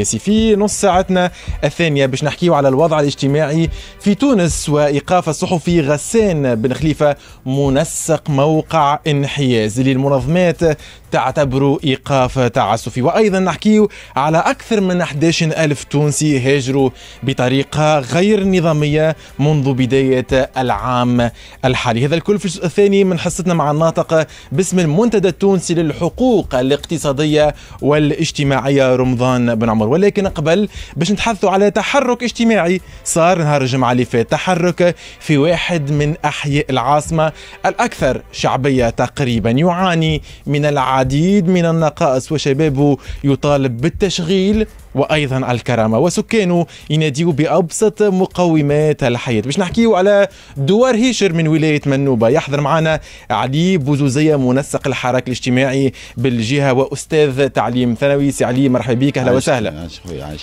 السياسي في نص ساعتنا الثانية باش نحكيو على الوضع الاجتماعي في تونس وإيقاف الصحفي غسان بن خليفة منسق موقع انحياز للمنظمات تعتبر ايقاف تعسفي وايضا نحكي على اكثر من 11 الف تونسي هاجروا بطريقه غير نظاميه منذ بدايه العام الحالي هذا الكل في الجزء الثاني من حصتنا مع الناطق باسم المنتدى التونسي للحقوق الاقتصاديه والاجتماعيه رمضان بن عمر ولكن قبل باش نتحدثوا على تحرك اجتماعي صار نهار الجمعه اللي فات تحرك في واحد من احياء العاصمه الاكثر شعبيه تقريبا يعاني من العالم العديد من النقائص وشبابه يطالب بالتشغيل وايضا الكرامه وسكانه يناديو بابسط مقومات الحياه باش نحكيو على دوار هيشر من ولايه منوبه يحضر معنا علي بوزوزيه منسق الحراك الاجتماعي بالجهه واستاذ تعليم ثانوي سي علي مرحبا بك اهلا وسهلا عايش خويا عايش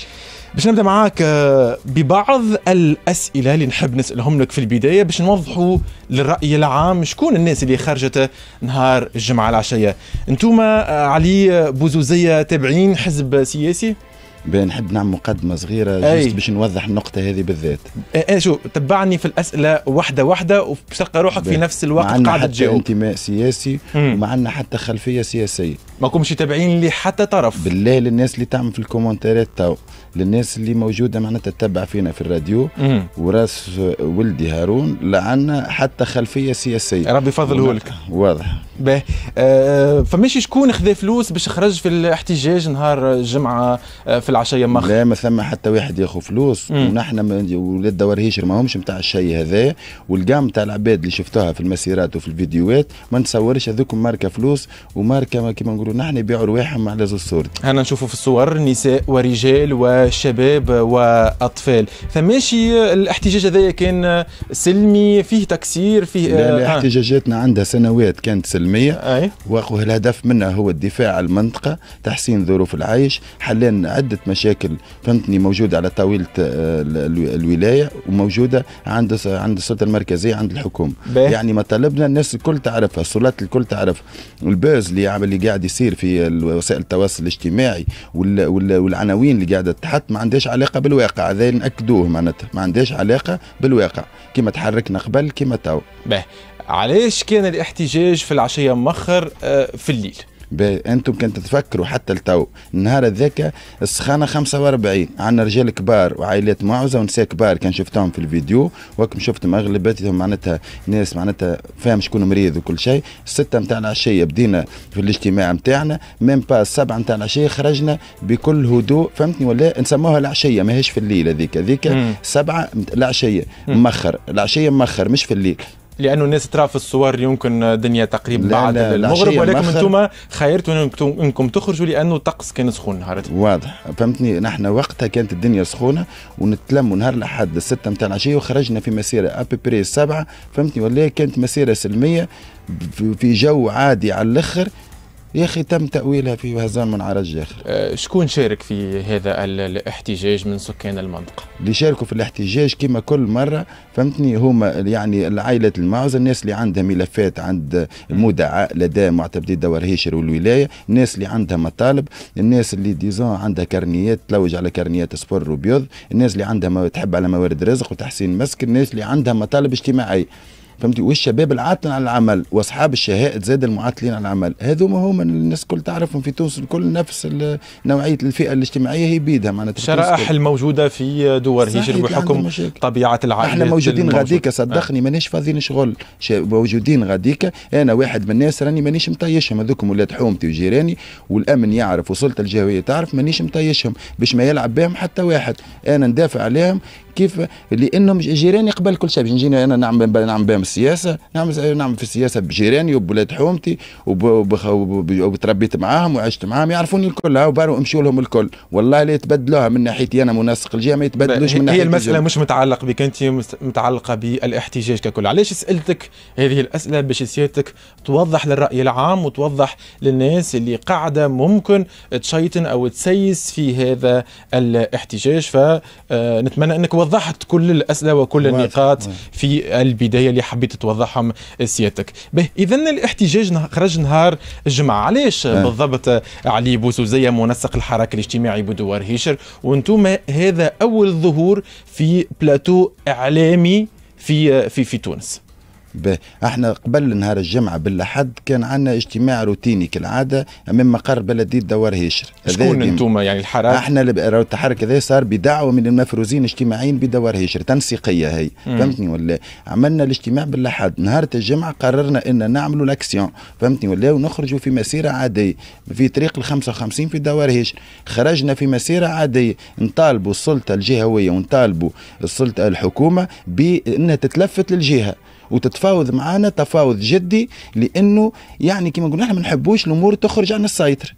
باش نبدا معاك آه، ببعض الاسئله اللي نحب نسالهم لك في البدايه باش نوضحوا للراي العام شكون الناس اللي خرجت نهار الجمعه العشيه انتوما آه، علي بوزوزيه تابعين حزب سياسي نحب نعمل مقدمه صغيره أي. باش نوضح النقطه هذه بالذات اي إيه، شو تبعني في الاسئله واحده واحده وباش تلقى روحك في نفس الوقت قاعد تجاوب حتى انتماء سياسي وما عندنا حتى خلفيه سياسيه كومش تابعين لي حتى طرف بالله للناس اللي تعمل في الكومنتارات تو للناس اللي موجوده معناتها تتبع فينا في الراديو وراس ولدي هارون لا حتى خلفيه سياسيه ربي فضله لك واضح باهي آه فماشي شكون خذا فلوس باش خرج في الاحتجاج نهار الجمعه آه، في العشيه مخ لا ما ثم حتى واحد ياخذ فلوس مم. ونحن ولاد دوار هيشر ما همش نتاع الشيء هذا والقام تاع العباد اللي شفتوها في المسيرات وفي الفيديوهات ما نتصورش هذوكم ماركه فلوس وماركه كما نقولوا نحن يبيعوا رواحهم على زوز صورتي هنا نشوفوا في الصور نساء ورجال وشباب واطفال فماشي الاحتجاج هذايا كان سلمي فيه تكسير فيه لا, آه. احتجاجاتنا عندها سنوات كانت سلميه واخو الهدف منها هو الدفاع على المنطقه تحسين ظروف العيش حلان عده مشاكل فهمتني موجوده على طاوله آه، الولايه وموجوده عند عند السلطه المركزيه عند الحكومه يعني مطالبنا الناس الكل تعرفها السلطات الكل تعرف البوز اللي اللي قاعد يصير في وسائل التواصل الاجتماعي والعناوين اللي قاعده تحت ما عندهاش علاقه بالواقع هذا ناكدوه معناتها ما عندهاش علاقه بالواقع كما تحركنا قبل كما تو علاش كان الاحتجاج في العشيه مؤخر آه، في الليل انتم كان تتفكروا حتى لتو النهار هذاك السخانه 45 عندنا رجال كبار وعائلات معوزه ونساء كبار كان شفتهم في الفيديو وكم شفتهم اغلبيتهم معناتها ناس معناتها فاهم شكون مريض وكل شيء الستة نتاع العشيه بدينا في الاجتماع نتاعنا ميم با السبعه نتاع العشيه خرجنا بكل هدوء فهمتني ولا نسموها العشيه ماهيش في الليل هذيك هذيك سبعه العشيه مخر العشيه مخر مش في الليل لانه الناس ترى في الصور يمكن دنيا تقريبا بعد المغرب ولكن انتم خيرتوا انكم تخرجوا لانه الطقس كان سخون نهار واضح فهمتني نحن وقتها كانت الدنيا سخونه ونتلموا نهار الاحد الستة نتاع العشيه وخرجنا في مسيره ابيبري السبعه فهمتني ولا كانت مسيره سلميه في جو عادي على الاخر يا أخي تم تأويلها في هزام من عرج آخر أه، شكون شارك في هذا الاحتجاج من سكان المنطقة؟ اللي شاركوا في الاحتجاج كما كل مرة فهمتني هما يعني العائلة المعوزة الناس اللي عندها ملفات عند المدعاء لدى معتبدي دوار هيشر والولاية الناس اللي عندها مطالب الناس اللي ديزون عندها كرنيات تلوج على كرنيات سبور وبيض الناس اللي عندها ما تحب على موارد رزق وتحسين مسك الناس اللي عندها مطالب اجتماعية فهمتي والشباب العاطلين على العمل واصحاب الشهائد زاد المعطلين على العمل هذو ما هما الناس الكل تعرفهم في تونس الكل نفس نوعيه الفئه الاجتماعيه هي بيدها معناتها الشرائح الموجوده في دور هجر بحكم طبيعه العائله احنا موجودين غاديكا صدقني مانيش فاضيين شغل موجودين غاديكا انا واحد من الناس راني مانيش مطيشهم هذوكم ولاد حومتي وجيراني والامن يعرف والسلطه الجهويه تعرف مانيش مطيشهم باش ما يلعب بهم حتى واحد انا ندافع عليهم كيف لانهم جيراني قبل كل شيء نجي انا نعم نعمل بهم السياسه نعمل نعمل في السياسه بجيراني وبولاد حومتي وتربيت معاهم وعشت معاهم يعرفوني الكل وبارو امشوا لهم الكل والله لا يتبدلوها من ناحيتي انا منسق الجهه ما يتبدلوش من ناحيه هي المساله الجهة. مش متعلق بك انت متعلقه بالاحتجاج ككل علاش سالتك هذه الاسئله باش سيادتك توضح للراي العام وتوضح للناس اللي قاعده ممكن تشيطن او تسيس في هذا الاحتجاج فنتمنى آه، انك وضحت كل الاسئله وكل النقاط في البدايه اللي حب حبيت توضحهم سيادتك اذا الاحتجاج خرج نهار الجمعه علاش نعم. بالضبط علي بوسوزية منسق الحراك الاجتماعي بدوار هيشر وانتم هذا اول ظهور في بلاتو اعلامي في في في تونس احنا قبل نهار الجمعه بالاحد كان عندنا اجتماع روتيني كالعاده امام مقر بلديه دوار هيشر شكون انتم يعني الحراك احنا التحرك هذا صار بدعوه من المفروزين اجتماعيين بدوار هيشر تنسيقيه هي فهمتني ولا عملنا الاجتماع بالاحد نهار الجمعه قررنا ان نعملوا الأكسيون فهمتني ولا ونخرجوا في مسيره عاديه في طريق ال 55 في دوار هيشر خرجنا في مسيره عاديه نطالبوا السلطه الجهويه ونطالبوا السلطه الحكومه بانها تتلفت للجهه وتتفاوض معنا تفاوض جدي لانه يعني كما قلنا احنا ما نحبوش الامور تخرج عن السيطره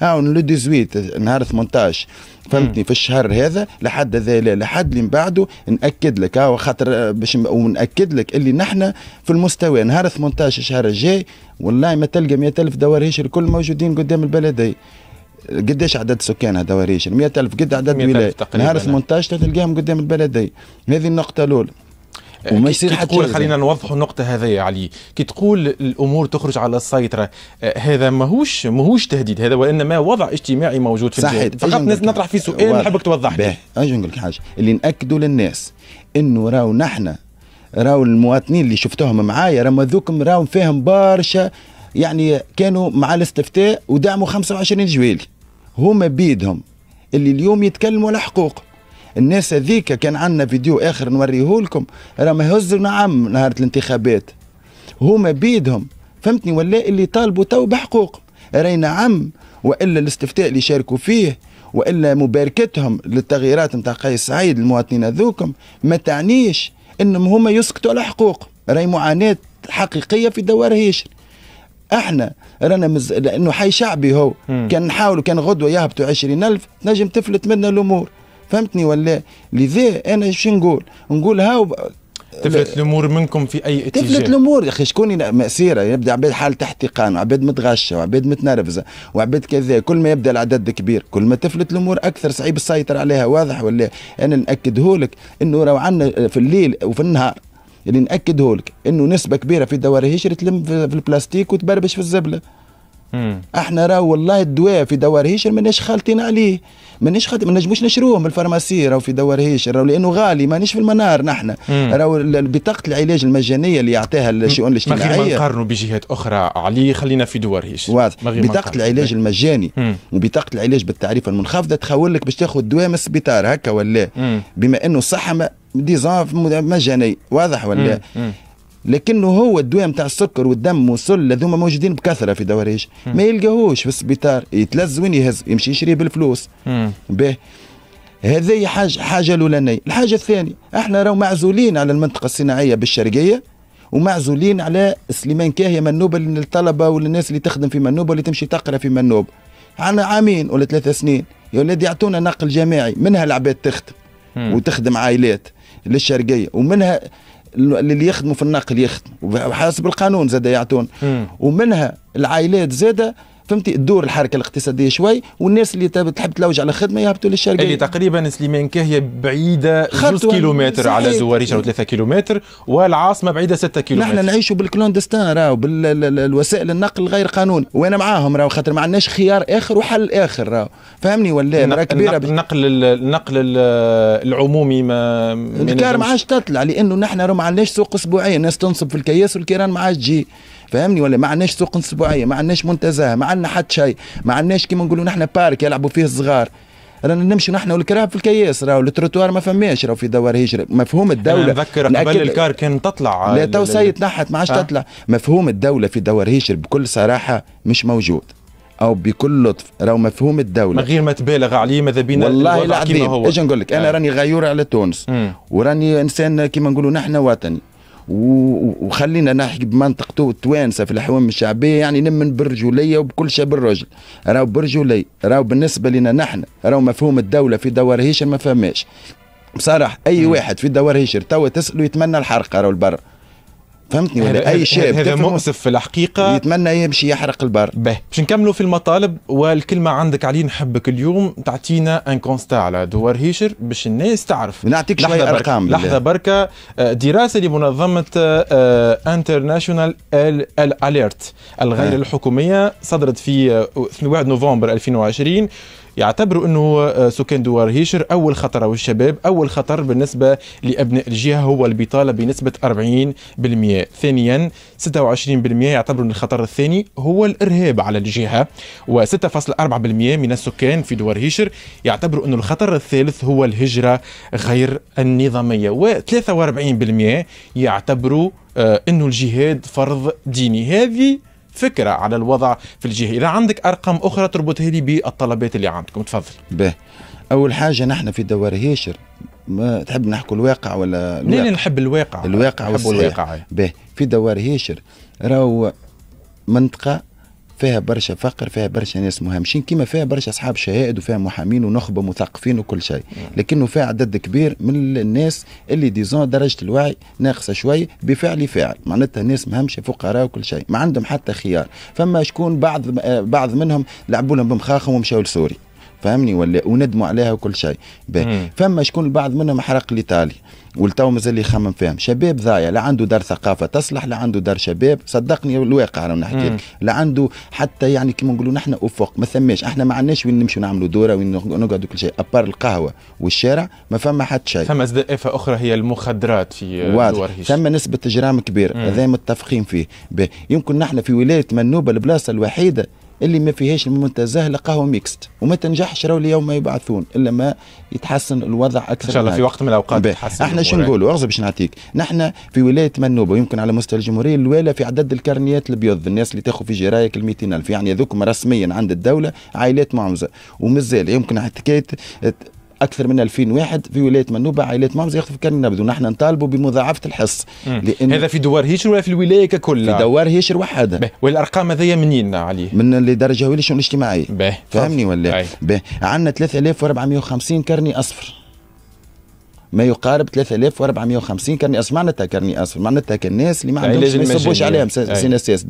هاون لو 18 نهار 18 فهمتني في الشهر هذا لحد هذا لا لحد اللي من بعده ناكد لك ها خاطر باش وناكد لك اللي نحن في المستوى نهار 18 الشهر الجاي والله ما تلقى 100000 دواريش الكل موجودين قدام البلديه قديش عدد سكانها دواريش 100000 قد عدد ولايه نهار 18 تلقاهم قدام البلديه هذه النقطه الاولى وما يصير حتى تقول خلينا نوضحوا النقطه هذه علي كي تقول الامور تخرج على السيطره آه، هذا ماهوش ماهوش تهديد هذا وانما وضع اجتماعي موجود في صحيح فقط نطرح في سؤال نحبك توضح لي اجي نقول لك حاجه اللي ناكدوا للناس انه راهو نحن راهو المواطنين اللي شفتوهم معايا راهم ذوكم راهم فيهم برشا يعني كانوا مع الاستفتاء ودعموا 25 جويلي هما بيدهم اللي اليوم يتكلموا على حقوق الناس هذيك كان عندنا فيديو اخر نوريه لكم راهم يهزوا نعم نهار الانتخابات هما بيدهم فهمتني ولا اللي طالبوا تو بحقوق راي نعم والا الاستفتاء اللي شاركوا فيه والا مباركتهم للتغييرات نتاع قيس سعيد المواطنين هذوكم ما تعنيش انهم هما يسكتوا على حقوق راي معاناه حقيقيه في دوار هيشر احنا رانا مز... لانه حي شعبي هو م. كان نحاولوا كان غدوه يهبطوا 20000 نجم تفلت منا الامور فهمتني ولا لذا انا شو نقول نقول هاو تفلت الامور منكم في اي اتجاه تفلت الامور يا اخي شكون مسيره يبدا عباد حال تحت وعباد متغشه وعباد متنرفزه وعباد كذا كل ما يبدا العدد كبير كل ما تفلت الامور اكثر صعيب السيطر عليها واضح ولا انا ناكدهولك انه راهو عندنا في الليل وفي النهار اللي يعني ناكدهولك انه نسبه كبيره في دوار هي تلم في البلاستيك وتبربش في الزبله مم. احنا راه والله الدواء في دوار هيشر ماناش خالطين عليه مانيش خاطر ما نجموش نشروه من الفارماسي راهو في دوار هيشر راهو لانه غالي مانيش في المنار نحن راهو بطاقه العلاج المجانيه اللي يعطيها الشؤون الاجتماعيه ما غير نقارنوا بجهات اخرى علي خلينا في دوار هيشر واضح بطاقه العلاج المجاني وبطاقه العلاج بالتعريف المنخفضه تخول لك باش تاخذ دواء من السبيطار هكا ولا بما انه الصحه ديزون مجاني واضح ولا مم. مم. لكنه هو الدواء نتاع السكر والدم والسل هذوما موجودين بكثره في دواريش ما يلقاهوش في السبيطار يتلز وين يهز يمشي يشري بالفلوس به هذه حاجه حاجه الاولانيه الحاجه الثانيه احنا راهو معزولين على المنطقه الصناعيه بالشرقيه ومعزولين على سليمان كاهي منوبه للطلبه وللناس اللي تخدم في منوبه واللي تمشي تقرا في منوبه عنا عامين ولا ثلاثة سنين يا ولاد يعطونا نقل جماعي منها العباد تخدم وتخدم عائلات للشرقية ومنها اللي يخدموا في النقل يخدموا وحسب القانون زاد يعطون ومنها العائلات زاده فهمتي تدور الحركه الاقتصاديه شوي والناس اللي تحب تلوج على خدمه يهبطوا للشرقيه اللي تقريبا سليمان كهية بعيده جوز كيلومتر على زواريج او 3 كيلومتر والعاصمه بعيده 6 كيلومتر نحن نعيشوا بالكلوندستان راهو بالوسائل النقل غير قانوني وانا معاهم راهو خاطر ما عندناش خيار اخر وحل اخر راهو فهمني ولا راه كبيره النقل النقل العمومي ما الكار ما عادش تطلع لانه نحن ما عندناش سوق اسبوعيه الناس تنصب في الكياس والكيران ما عادش تجي فهمني ولا ما عندناش سوق اسبوعيه ما عندناش منتزه ما عندنا حتى شيء ما عندناش كيما نقولوا نحن بارك يلعبوا فيه الصغار رانا نمشي نحن والكراب في الكياس راهو التروتوار ما فماش راهو في دوار هجرة مفهوم الدولة أنا نذكر قبل الكار كان تطلع لا تو سيد تنحت ما عادش تطلع مفهوم الدولة في دوار هجرة بكل صراحة مش موجود او بكل لطف راهو مفهوم الدوله من غير ما تبالغ عليه ماذا بينا والله العظيم اجي نقول لك انا آه. راني غيور على تونس وراني انسان كيما نقولوا نحن وطني وخلينا نحكي بمنطقته التوانسه في الحوام الشعبيه يعني نمن بالرجوليه وبكل شيء بالرجل راهو برجولي راهو بالنسبه لنا نحن راهو مفهوم الدوله في دوار هيشر ما فماش بصراحه اي واحد في دوار هيشر توا تساله يتمنى الحرقه راهو البر فهمتني ولا اي شاب هذا مؤسف في الحقيقه يتمنى يمشي يحرق البر باهي باش نكملوا في المطالب والكلمه عندك علي نحبك اليوم تعطينا ان كونستا على دوار هيشر باش الناس تعرف نعطيك شويه ارقام لحظه بركه آه، دراسه لمنظمه انترناشونال آه، الاليرت الغير آه. الحكوميه صدرت في 1 نوفمبر 2020 يعتبروا انه آه، سكان دوار هيشر اول خطر او الشباب اول خطر بالنسبه لابناء الجهه هو البطاله بنسبه 40% ثانيا 26% يعتبروا ان الخطر الثاني هو الارهاب على الجهه و6.4% من السكان في دوار هيشر يعتبروا انه الخطر الثالث هو الهجره غير النظاميه و43% يعتبروا آه، انه الجهاد فرض ديني هذه فكره على الوضع في الجهه اذا عندك ارقام اخرى تربطها لي بالطلبات اللي عندكم تفضل به اول حاجه نحن في دوار هيشر ما تحب نحكي الواقع ولا الواقع؟ نحب الواقع الواقع والواقع به في دوار هيشر راهو منطقه فيها برشا فقر فيها برشا ناس مهمشين كما فيها برشا اصحاب شهائد وفيها محامين ونخبه مثقفين وكل شيء نعم. لكنه فيها عدد كبير من الناس اللي ديزون درجه الوعي ناقصه شوي بفعل فاعل معناتها ناس مهمشه فقراء وكل شيء ما عندهم حتى خيار فما شكون بعض آه، بعض منهم لعبوا لهم بمخاخهم ومشاو لسوريا فهمني ولا وندموا عليها وكل شيء فما شكون البعض منهم حرق الايطالي ولتو مازال يخمم فيهم شباب ضايع لا عنده دار ثقافه تصلح لا عنده دار شباب صدقني الواقع راه نحكي لا عنده حتى يعني كيما نقولوا نحن افق ما ثماش احنا ما عندناش وين نمشي نعملوا دوره وين نقعدوا كل شيء ابار القهوه والشارع ما فما حتى شيء فما زائفة اخرى هي المخدرات في واضح ثم نسبه اجرام كبيره هذا متفقين فيه يمكن نحن في ولايه منوبه البلاصه الوحيده اللي ما فيهاش المنتزه لقاه ميكست وما تنجحش راهو ما يبعثون الا ما يتحسن الوضع اكثر ان شاء الله في وقت من الاوقات يتحسن احنا شو نقولوا اغزى باش نعطيك نحن في ولايه منوبه يمكن على مستوى الجمهوريه الولا في عدد الكرنيات البيض الناس اللي تاخذ في جرايك ال 200000 يعني هذوك رسميا عند الدوله عائلات معوزه ومازال يمكن حكايه اكثر من 2000 واحد في ولايه منوبه عائلات مامز ياخذوا في كان نبذ ونحن نطالبوا بمضاعفه الحص لأن هذا في دوار هيشر ولا في الولايه ككل في دوار هيشر وحدها والارقام هذيا منين عليه من اللي درجه ولا الاجتماعيه اجتماعيه فهمني ولا عندنا 3450 كرني اصفر ما يقارب 3450 كرني اصفر معناتها كرني اصفر معناتها كالناس اللي ما عندهمش ما يصبوش عليهم سين اساس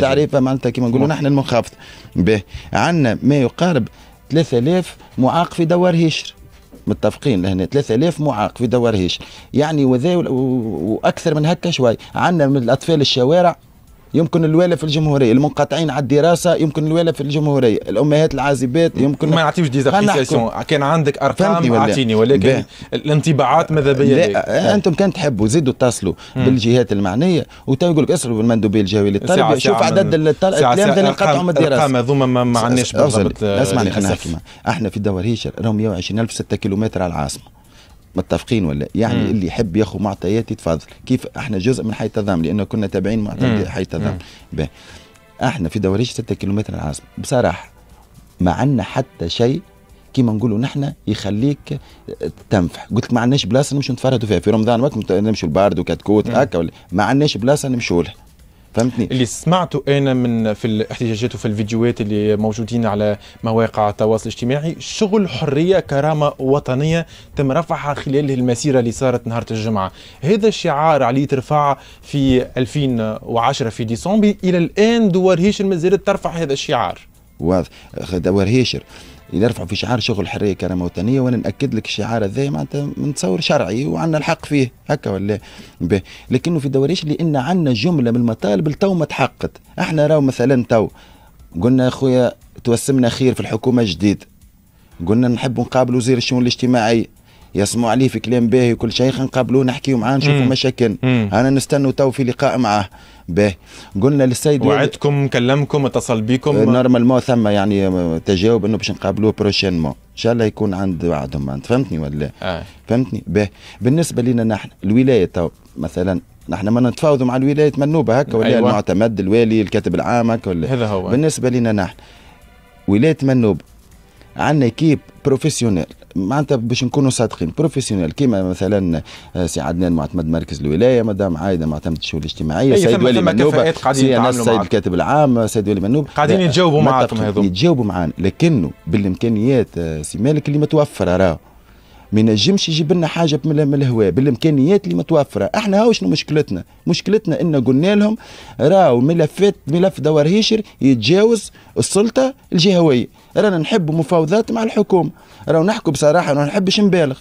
تعريفها معناتها كما نقولوا نحن المنخفض به عندنا ما يقارب 3000 معاق في دوار هشر متفقين لهنا 3000 معاق في دوار هيش يعني وذا واكثر من هكا شوي عندنا من الاطفال الشوارع يمكن الوالة في الجمهورية المنقطعين على الدراسة يمكن الوالة في الجمهورية الأمهات العازبات يمكن ما نعطيوش ديزابليكاسيون كان عندك أرقام أعطيني ولكن الانطباعات ماذا بيا لا آه، أنتم كان تحبوا زيدوا اتصلوا بالجهات المعنية وتو يقول لك اسألوا بالمندوبية الجوية للتربية شوف عدد التلامذة اللي انقطعوا من الدراسة أرقام هذوما ما عندناش بالضبط آه، اسمعني خلينا نحكي احنا في الدوار هيشر راهم 120 ألف 6 كيلومتر على العاصمة متفقين ولا يعني مم. اللي يحب ياخذ معطيات يتفضل كيف احنا جزء من حي التضامن لانه كنا تابعين معطيات حي التضامن احنا في دوريج 6 كيلومتر العاصمه بصراحه ما عندنا حتى شيء كيما نقولوا نحن يخليك آه، تنفح قلت لك ما عندناش بلاصه نمشوا نتفردوا فيها في رمضان وقت نمشوا البارد وكتكوت هكا ما عندناش بلاصه نمشوا لها فهمتني اللي سمعته انا من في الاحتجاجات وفي الفيديوهات اللي موجودين على مواقع التواصل الاجتماعي شغل حريه كرامه وطنيه تم رفعها خلال المسيره اللي صارت نهار الجمعه هذا الشعار عليه ترفع في 2010 في ديسمبر الى الان دوار هيشر ما زالت ترفع هذا الشعار واضح دوار هيشر يرفعوا في شعار شغل حريه كرامه وطنيه وانا ناكد لك الشعار هذا معناتها متصور شرعي وعندنا الحق فيه هكا ولا به لكنه في دوريش لان عندنا جمله من المطالب التو ما تحققت احنا راهو مثلا تو قلنا خويا توسمنا خير في الحكومه الجديده قلنا نحب نقابل وزير الشؤون الاجتماعيه يسمعوا عليه في كلام باهي وكل شيء نقابلوه نحكيو معاه نشوفوا مشاكل انا نستنوا تو في لقاء معاه باهي قلنا للسيد وعدكم كلمكم اتصل بكم نورمالمون أه، ثم يعني أه، تجاوب انه باش نقابلوه بروشينمون ان شاء الله يكون عند وعدهم انت فهمتني ولا آه. فهمتني باهي بالنسبه لنا نحن الولايه تو مثلا نحن ما نتفاوضوا مع الولايه منوبه هكا ولا أيوة. المعتمد الوالي الكاتب العام هكا ولا هذا هو بالنسبه لنا نحن ولايه منوب عندنا كيب بروفيسيونيل معناتها باش نكونوا صادقين بروفيسيونيل كيما مثلا آه، سي عدنان معتمد مركز الولايه مدام عايده معتمد الشؤون الاجتماعيه أيوة، سيد ولي منوب سي انس سيد الكاتب العام سيد ولي منوب قاعدين يتجاوبوا معاكم هذوما يتجاوبوا معانا لكنه بالامكانيات آه، سي مالك اللي متوفره راه ما ينجمش يجيب لنا حاجه من الهواء بالامكانيات اللي متوفره احنا هاو شنو مشكلتنا مشكلتنا ان قلنا لهم راهو ملفات ملف دوار هيشر يتجاوز السلطه الجهويه رانا نحب مفاوضات مع الحكومه رانا نحكوا بصراحه ما نحبش نبالغ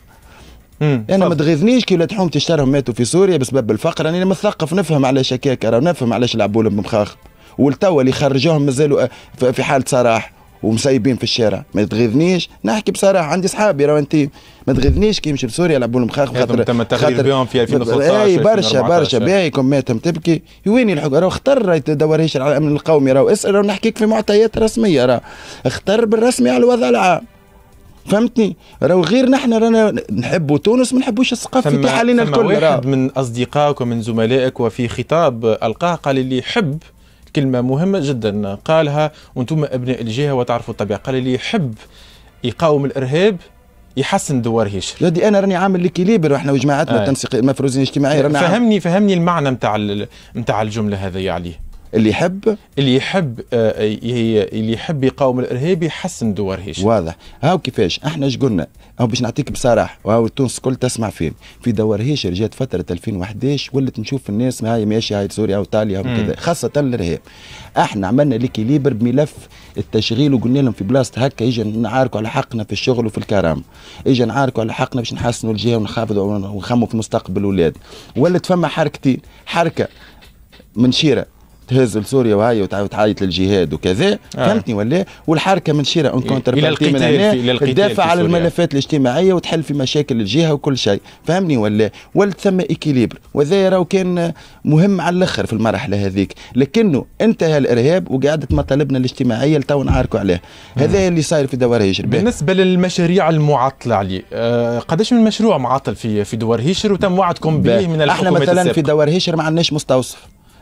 انا ما تغيظنيش كي ولاد حومتي شترهم ماتوا في سوريا بسبب الفقر راني مثقف نفهم علاش هكاك راه نفهم علاش لعبوا لهم مخاخ والتوا اللي خرجوهم مازالوا آه، في حاله صراحه ومسيبين في الشارع ما تغيظنيش نحكي بصراحه عندي صحابي راهو انت ما تغيظنيش كي نمشي بسوريا يلعبوا لهم خاخ خاطر تم التغيير بهم في 2013 اي برشا برشا باهي كماتهم تبكي وين الحكم راهو اختر دوريش على الامن القومي راهو اسال راهو نحكيك في معطيات رسميه راهو اختر بالرسمي على الوضع العام فهمتني راهو غير نحن رانا نحبوا تونس ما نحبوش الثقافه تاع علينا الكل واحد من اصدقائك ومن زملائك وفي خطاب القاه قال اللي يحب كلمة مهمة جدا قالها وانتم أبناء الجهة وتعرفوا الطبيعة قال اللي يحب يقاوم الإرهاب يحسن دوار هشر يدي انا راني عامل ليكيليبر احنا وجماعتنا آه. التنسيق المفروزين الاجتماعي رانا فهمني فهمني المعنى نتاع نتاع الجمله هذه عليه اللي يحب اللي يحب آه، اللي يحب يقاوم الارهاب يحسن دوار هشام واضح هاو كيفاش احنا اش قلنا هاو باش نعطيك بصراحه وهاو تونس كل تسمع فيه في دوار هشام رجعت فتره 2011 ولت نشوف الناس هاي ماشي هاي سوريا ايطاليا وكذا خاصه الارهاب احنا عملنا ليكيليبر بملف التشغيل وقلنا لهم في بلاصه هكا يجي نعاركوا على حقنا في الشغل وفي الكرامه يجي نعاركوا على حقنا باش نحسنوا الجهه ونخافضوا ونخموا في مستقبل الاولاد ولت فما حركتين حركه منشيره تهز لسوريا وهي وتعيط للجهاد وكذا آه. فهمتني ولا والحركه شيرة اون كونتر الى من هنا تدافع على الملفات الاجتماعيه وتحل في مشاكل الجهه وكل شيء فهمني ولا ولد ثم اكيليبر وذا راهو كان مهم على الاخر في المرحله هذيك لكنه انتهى الارهاب وقعدت مطالبنا الاجتماعيه لتو نعاركوا عليه هذا اللي صاير في دوار هجر بالنسبه للمشاريع المعطله عليه آه قداش من مشروع معطل في في دوار هيشر وتم وعدكم به من الحكومه احنا مثلا السابق. في دوار هيشر ما عندناش مستوصف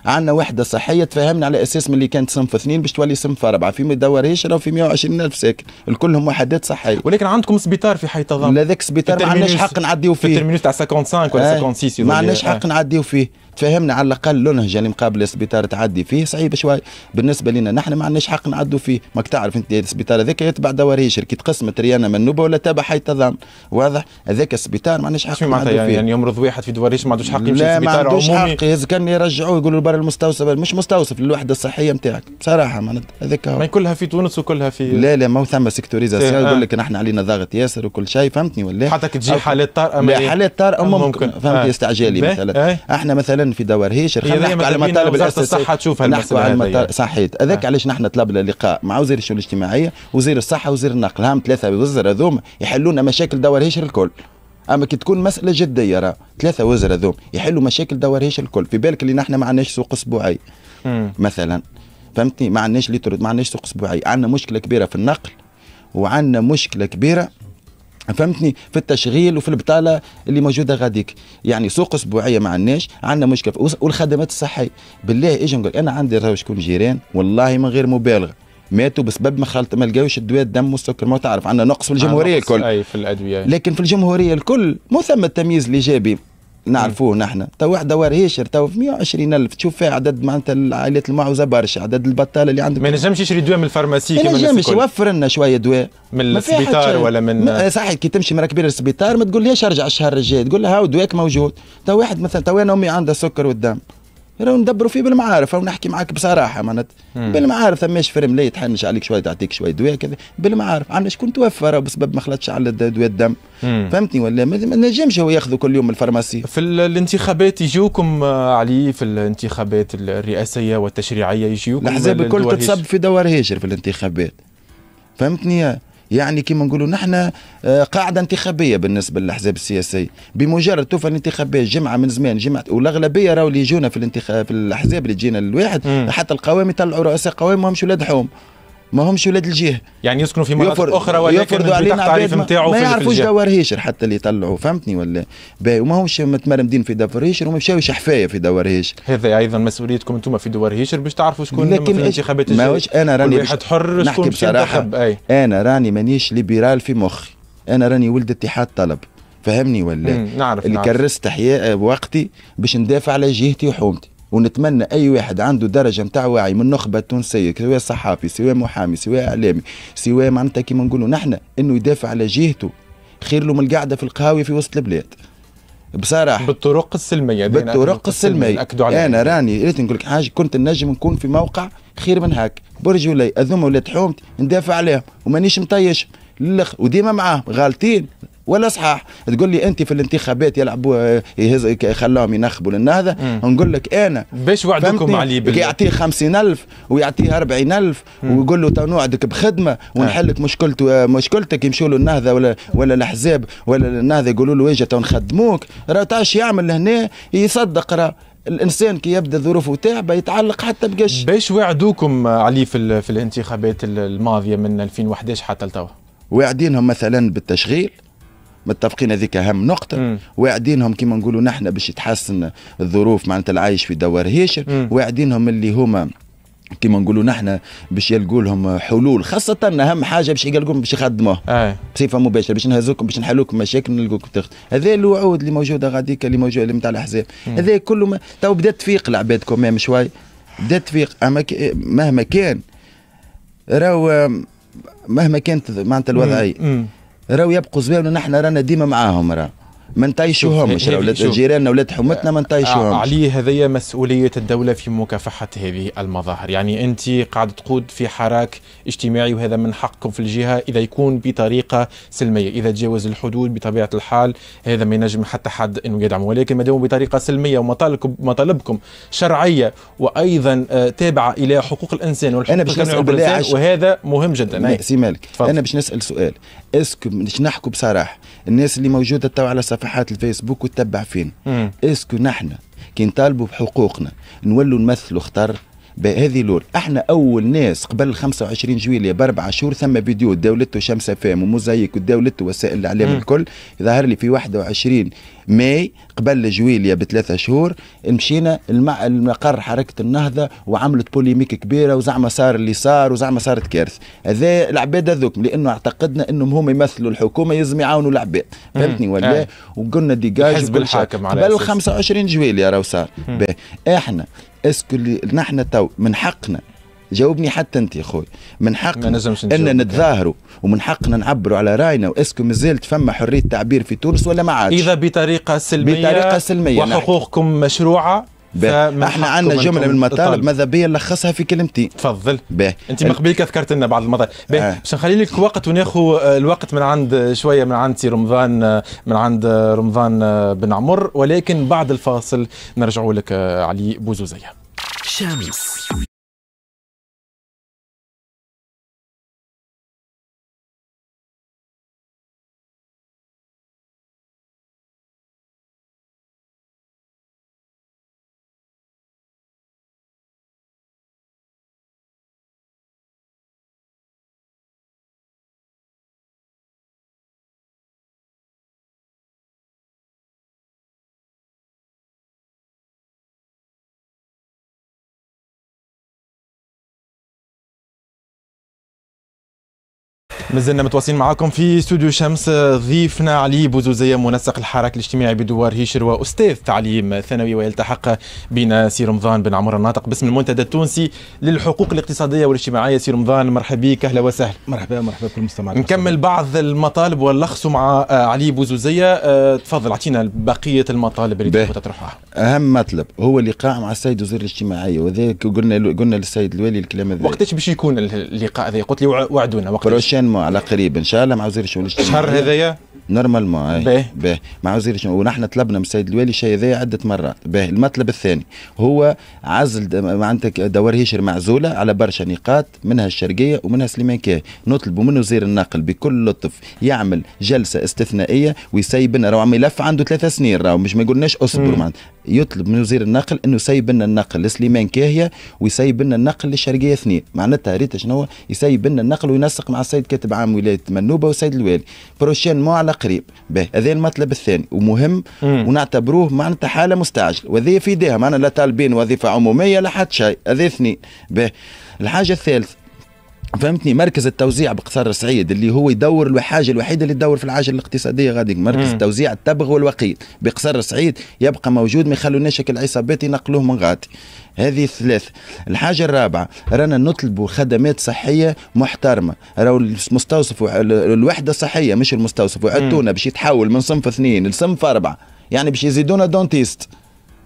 عندنا وحده صحيه تفهمنا على اساس من اللي كانت صنف اثنين باش تولي صنف اربعه في دوار هشره وفي 120 الف ساكن الكل هم وحدات صحيه ولكن عندكم سبيطار في حي تضامن لا ذاك سبيطار ما عندناش حق نعديو فيه في الترمينوس تاع 55 ولا 56 آه. ما عندناش حق آه. نعديو فيه تفهمنا على الاقل لونهج اللي مقابل السبيطار تعدي فيه صعيب شوي بالنسبه لنا نحن ما عندناش حق نعدوا فيه ماك تعرف انت السبيطار هذاك يتبع دواريه كي تقسمت ريانا من نوبه ولا تابع حي تظن واضح هذاك السبيطار ما عندناش حق نعدوا يعني فيه يعني يمرض واحد في دواريش ما عندوش حق يمشي لا ما عندوش حق اذا كان يرجعوه يقولوا برا المستوصف مش مستوصف للوحده الصحيه نتاعك بصراحه معناتها هذاك ما كلها في تونس وكلها في لا لا ما هو ثم سيكتوريزاسيون إيه، يقول آه. لك نحن علينا ضغط ياسر وكل شيء فهمتني ولا حتى كي تجي حالات طارئه حالات طارئه آه، ممكن, ممكن. فهمت آه. استعجالي مثلا إيه. احنا مثلا الفن في دوار هاشر إيه، خلينا نحكوا على مطالب الاساسيه الصحه تشوف هالمساله على صحيت هذاك علاش نحن طلبنا لقاء مع وزير الشؤون الاجتماعيه وزير الصحه وزير النقل هم ثلاثه وزراء هذوما لنا مشاكل دوار هاشر الكل اما كي تكون مساله جديه راه ثلاثه وزراء ذوم يحلوا مشاكل دوار هاشر الكل في بالك اللي نحن ما عندناش سوق اسبوعي مثلا فهمتني ما عندناش ليتر ما عندناش سوق اسبوعي عندنا مشكله كبيره في النقل وعندنا مشكله كبيره فهمتني في التشغيل وفي البطاله اللي موجوده غاديك يعني سوق اسبوعيه ما عندناش عندنا مشكله والخدمات الصحيه بالله اجي نقول انا عندي راه شكون جيران والله من غير مبالغه ماتوا بسبب ما خلط ما لقاوش الدواء الدم والسكر ما تعرف عندنا نقص في الجمهوريه الكل اي في الادويه لكن في الجمهوريه الكل مو ثم التمييز الايجابي نعرفوه نحن تو دوار هيشر تو في 120 الف تشوف فيها عدد معناتها العائلات المعوزه برشا عدد البطاله اللي عندك ما نجمش يشري دواء من الفارماسي ما ينجمش يوفر لنا شويه دواء من السبيطار ولا من صحيح كي تمشي من كبير السبيطار ما تقوليش ارجع الشهر الجاي تقول لها هاو دواك موجود تو واحد مثلا تو انا امي عندها سكر والدم راهو ندبروا فيه بالمعارف راهو نحكي معاك بصراحه معناتها بالمعارف ثماش فرملي يتحنش عليك شويه تعطيك شويه دواء كذا بالمعارف عندنا شكون توفى راهو بسبب ما خلطش على دواء الدم فهمتني ولا ما نجمش هو ياخذوا كل يوم الفرماسي الفارماسي في الانتخابات يجوكم آه، علي في الانتخابات الرئاسيه والتشريعيه يجيوكم الاحزاب الكل تتصب في دوار هاجر في الانتخابات فهمتني يعني كما نقولوا نحن آه، قاعده انتخابيه بالنسبه للاحزاب السياسيه بمجرد توفى الانتخابات جمعه من زمان جمعه والاغلبيه راهو اللي يجونا في الانتخاب في الاحزاب اللي تجينا للواحد حتى القوام يطلعوا رؤساء قوام ماهمش ولاد حوم ما همش ولاد الجهه يعني يسكنوا في مناطق اخرى ولكن علينا التعريف نتاعو ما يعرفوش دوار هيشر حتى اللي يطلعوا فهمتني ولا باهي وما همش متمرمدين في دوار هيشر وما مشاوش حفايه في دوار هيشر هذا ايضا مسؤوليتكم انتم في دوار هيشر باش تعرفوا شكون لكن في الانتخابات ما ماهوش انا راني واحد حر نحكي بصراحه انا راني مانيش ليبرال في مخي انا راني ولد اتحاد طلب فهمني ولا نعرف اللي نعرف. كرست حياة وقتي باش ندافع على جهتي وحومتي ونتمنى اي واحد عنده درجه نتاع وعي من النخبه التونسيه سواء صحافي سواء محامي سواء اعلامي سواء معناتها كيما نقولوا نحن انه يدافع على جهته خير له من القعده في القهاوي في وسط البلاد بصراحه بالطرق السلميه بالطرق السلميه اكدوا عليها انا راني ريت نقول لك حاجه كنت نجم نكون في موقع خير من هاك برج ولي اذوما ولاد حومتي ندافع عليهم ومانيش مطيش للاخر وديما معاهم غالطين ولا صحاح تقول لي انت في الانتخابات يلعبوا آه، يهز خلاهم ينخبوا للنهضه نقول لك انا باش وعدكم علي يعطيه 50000 ويعطيه 40000 ويقول له تو نوعدك بخدمه ونحلك آه. مشكلته آه، مشكلتك يمشوا له النهضه ولا ولا الاحزاب ولا النهضه يقولوا له واجه تو نخدموك راه تاش يعمل لهنا يصدق راه الانسان كي يبدا ظروفه تعبه يتعلق حتى بقش باش وعدوكم علي في, في الانتخابات الماضيه من 2011 حتى لتوا واعدينهم مثلا بالتشغيل متفقين هذيك اهم نقطه واعدينهم كما نقولوا نحن باش يتحسن الظروف معناتها العايش في دوار هيشر واعدينهم اللي هما كما نقولوا نحن باش يلقوا لهم حلول خاصة أهم حاجة باش يلقوا باش يخدموه آه. بصفة مباشرة باش نهزوكم باش نحلوكم مشاكل نلقوكم تخت هذا الوعود اللي موجودة غاديك اللي موجودة اللي نتاع الأحزاب هذا كله ما... تو بدات تفيق العباد كومام شوي بدات تفيق أما ك... مهما كان راهو مهما كانت معناتها الوضعية راهو يبقوا زوين ونحن رانا ديما معاهم راه ما نطيشوهمش اولاد جيراننا اولاد حمتنا ما نطيشوهمش آه، علي هذيا مسؤوليه الدوله في مكافحه هذه المظاهر يعني انت قاعد تقود في حراك اجتماعي وهذا من حقكم في الجهه اذا يكون بطريقه سلميه اذا تجاوز الحدود بطبيعه الحال هذا ما ينجم حتى حد انه يدعمه ولكن ما دام بطريقه سلميه ومطالبكم مطالبكم شرعيه وايضا آه، تابعه الى حقوق الانسان والحقوق أنا باش نسأل بالله وهذا مهم جدا سي مالك انا باش نسال سؤال اسكو باش نحكوا بصراحه الناس اللي موجوده تو على صفحات الفيسبوك وتتبع فين اسكو نحن كي نطالبوا بحقوقنا نولوا نمثلوا خطر هذه الاولى احنا اول ناس قبل 25 جويليه باربع شهور ثم فيديو دولته شمس فام وموزايك ودولته وسائل الاعلام الكل ظهر لي في 21 ماي قبل جويليا بثلاثة شهور مشينا المقر حركة النهضة وعملت بوليميك كبيرة وزعما صار اللي صار وزعما صارت كارث هذا العباد هذوك لأنه اعتقدنا أنهم هم يمثلوا الحكومة يلزم يعاونوا العباد فهمتني ولا آه. وقلنا ديجاج الحزب الحاكم قبل 25 جويليا راهو صار احنا اسكو اللي نحن تو من حقنا جاوبني حتى انت يا خويا من حقنا ان نتظاهروا ومن حقنا نعبروا على راينا واسكو مازالت فما حريه تعبير في تونس ولا ما عادش اذا بطريقه سلميه بطريقه سلميه وحقوقكم مشروعه احنا عندنا جمله من المطالب ماذا بيا نلخصها في كلمتين تفضل باهي انت من قبل ذكرت لنا بعض المطالب باهي باش نخلي لك وقت وناخذ آه، الوقت من عند شويه من عند سي رمضان آه، من عند آه، رمضان بن عمر ولكن بعد الفاصل نرجعوا لك علي بوزوزيه شامس مازلنا متواصلين معاكم في استوديو شمس ضيفنا علي بوزوزيه منسق الحراك الاجتماعي بدوار هيشر واستاذ تعليم ثانوي ويلتحق بنا سي رمضان بن عمر الناطق باسم المنتدى التونسي للحقوق الاقتصاديه والاجتماعيه سي رمضان مرحبا بك اهلا وسهلا مرحبا مرحبا بكل المستمعين نكمل بعض المطالب ونلخصه مع آه، علي بوزوزيه آه، تفضل اعطينا بقيه المطالب اللي تبغى تطرحها اهم مطلب هو اللقاء مع السيد وزير الاجتماعيه وذلك قلنا قلنا للسيد الوالي الكلام هذا وقتاش باش يكون اللقاء هذا قلت لي وعدونا وقتاش نورمال على قريب ان شاء الله مع وزير الشؤون الاجتماعيه الشهر هذايا نورمال ما اي باهي باهي مع وزير الشؤون ونحن طلبنا من السيد الوالي شيء هذايا عده مرات باهي المطلب الثاني هو عزل معناتها دوار هشر معزوله على برشا نقاط منها الشرقيه ومنها سليمان كاهي نطلب من وزير النقل بكل لطف يعمل جلسه استثنائيه ويسيب لنا راهو ملف عنده ثلاثة سنين راهو مش ما يقولناش اصبر معناتها يطلب من وزير النقل انه يسيب لنا النقل لسليمان كاهيه ويسيب لنا النقل للشرقيه اثنين معناتها ريت شنو يسيب لنا النقل وينسق مع السيد كاتب عام ولايه منوبه والسيد الوالي بروشين مو على قريب هذا المطلب الثاني ومهم ونعتبروه معناتها حاله مستعجله وهذه في ايديها معناتها لا طالبين وظيفه عموميه لا حد شيء هذا اثنين الحاجه الثالثه فهمتني مركز التوزيع بقصر سعيد اللي هو يدور الحاجه الوحيده اللي تدور في العاجل الاقتصاديه غادي مركز م. التوزيع التبغ والوقيد بقصر سعيد يبقى موجود ما يخلوناش العصابات ينقلوه من غادي هذه الثلاث الحاجه الرابعه رانا نطلبوا خدمات صحيه محترمه راهو المستوصف الوحده الصحيه مش المستوصف وعدتونا باش يتحول من صنف اثنين لصنف اربعه يعني باش يزيدونا دونتيست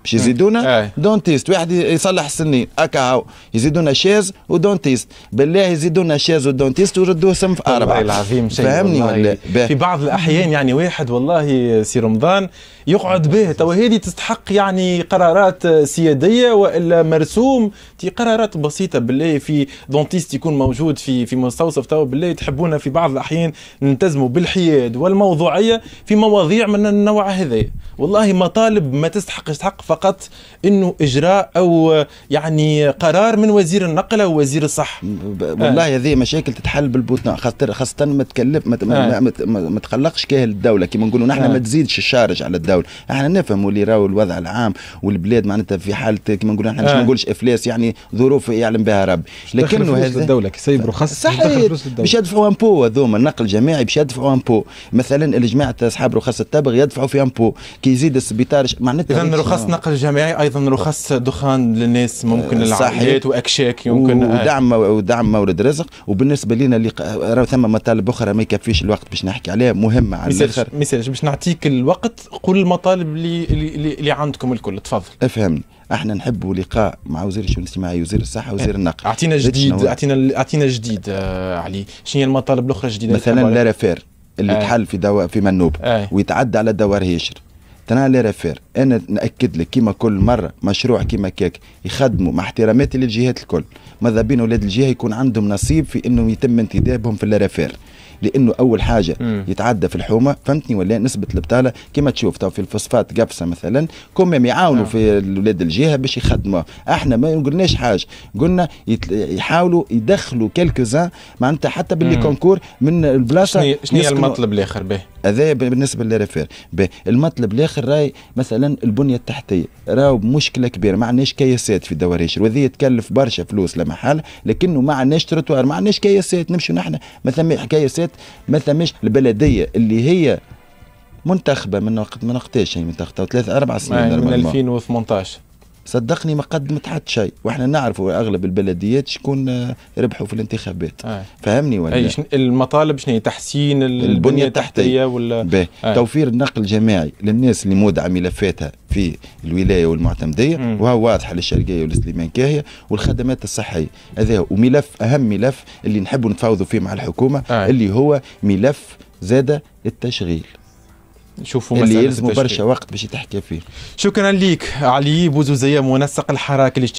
باش يزيدونا دونتيست واحد يصلح السنين هكا هاو يزيدونا شاز ودونتيست بالله يزيدونا شاز ودونتيست وردوه صنف اربعه والله العظيم شيء فهمني ولا في بعض الاحيان يعني واحد والله سي رمضان يقعد به توا هذه تستحق يعني قرارات سياديه والا مرسوم تي قرارات بسيطه بالله في دونتيست يكون موجود في في مستوصف توا بالله تحبونا في بعض الاحيان نلتزموا بالحياد والموضوعيه في مواضيع من النوع هذا والله مطالب ما تستحقش تستحق فقط انه اجراء او يعني قرار من وزير النقل او وزير الصحه والله آه. هذه مشاكل تتحل بالبوتنا خاصه خاصه ما تكلف ما, تقلقش آه. كاهل الدوله كما نقولوا نحن آه. ما تزيدش الشارج على الدوله احنا نفهموا اللي راهو الوضع العام والبلاد معناتها في حاله كما نقولوا احنا آه. ما نقولش افلاس يعني ظروف يعلم بها رب لكنه هذا الدوله كي سيب رخص صحيح باش يدفعوا امبو هذوما النقل الجماعي باش يدفعوا امبو مثلا الجماعه اصحاب رخص التبغ يدفعوا في امبو كي يزيد السبيطار معناتها رخص آه. العقل الجماعي ايضا رخص دخان للناس ممكن للعائلات واكشاك يمكن آه. ودعم ودعم مورد رزق وبالنسبه لنا اللي راهو ثم مطالب اخرى ما يكفيش الوقت باش نحكي عليها مهمه على الاخر مثال باش نعطيك الوقت قول المطالب اللي اللي, اللي عندكم الكل تفضل افهمني احنا نحبوا لقاء مع وزير الشؤون الاجتماعيه وزير الصحه وزير النقل اعطينا جديد اعطينا اعطينا جديد آه علي شنو هي المطالب الاخرى الجديده مثلا لا رفير اللي آه. تحل في دواء في منوب آه. ويتعدى على دوار هيشر انا لي ريفير انا ناكد لك كيما كل مره مشروع كيما كيك يخدموا مع احتراماتي للجهات الكل ماذا بين اولاد الجهه يكون عندهم نصيب في انه يتم انتدابهم في الريفير لانه اول حاجه يتعدى في الحومه فهمتني ولا نسبه البطاله كما تشوف تو في الفوسفات قفصه مثلا كوميم يعاونوا نعم. في اولاد الجهه باش يخدموا احنا ما قلناش حاجه قلنا يحاولوا يدخلوا كلكزا معناتها حتى باللي كونكور من البلاصه شنو المطلب الاخر به هذا بالنسبه للرفير المطلب الاخر راي مثلا البنيه التحتيه راهو مشكله كبيره ما عندناش كياسات في دواريش وذي تكلف برشا فلوس لا لكنه ما عندناش تروتوار ما عندناش كياسات نمشي نحن ما ثماش كياسات ما ثماش البلديه اللي هي منتخبه من وقت من وقتاش هي منتخبه ثلاث اربع سنين من 2018 صدقني ما قدمت حتى شيء واحنا نعرفوا اغلب البلديات شكون آه، ربحوا في الانتخابات آه. فهمني ولا أي شن... المطالب شنو تحسين البنيه التحتيه ولا بيه. آه. توفير النقل الجماعي للناس اللي مودعه ملفاتها في الولايه والمعتمديه م. وهو واضح للشرقيه والسليمان كاهيه والخدمات الصحيه هذا وملف اهم ملف اللي نحبوا نتفاوضوا فيه مع الحكومه آه. اللي هو ملف زاد التشغيل نشوفوا اللي يلزموا برشا وقت باش تحكي فيه شكرا ليك علي بوزوزيه منسق الحراك